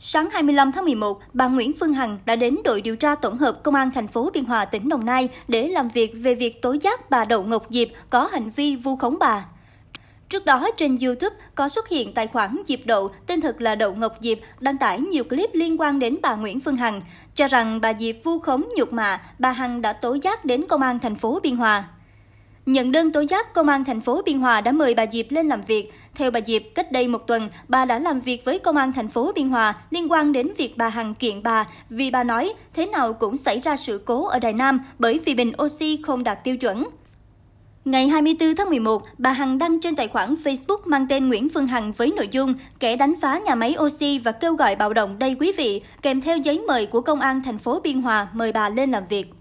Sáng 25 tháng 11, bà Nguyễn Phương Hằng đã đến đội điều tra tổng hợp Công an thành phố Biên Hòa, tỉnh Đồng Nai để làm việc về việc tố giác bà Đậu Ngọc Diệp có hành vi vu khống bà. Trước đó trên YouTube có xuất hiện tài khoản Diệp Đậu tên thật là Đậu Ngọc Diệp đăng tải nhiều clip liên quan đến bà Nguyễn Phương Hằng, cho rằng bà Diệp vu khống nhục mạ, bà Hằng đã tố giác đến công an thành phố Biên Hòa. Nhận đơn tố giác, Công an thành phố Biên Hòa đã mời bà Diệp lên làm việc. Theo bà Diệp, cách đây một tuần, bà đã làm việc với Công an thành phố Biên Hòa liên quan đến việc bà Hằng kiện bà vì bà nói thế nào cũng xảy ra sự cố ở Đài Nam bởi vì bình oxy không đạt tiêu chuẩn. Ngày 24 tháng 11, bà Hằng đăng trên tài khoản Facebook mang tên Nguyễn Phương Hằng với nội dung kẻ đánh phá nhà máy oxy và kêu gọi bạo động đây quý vị, kèm theo giấy mời của công an thành phố Biên Hòa mời bà lên làm việc.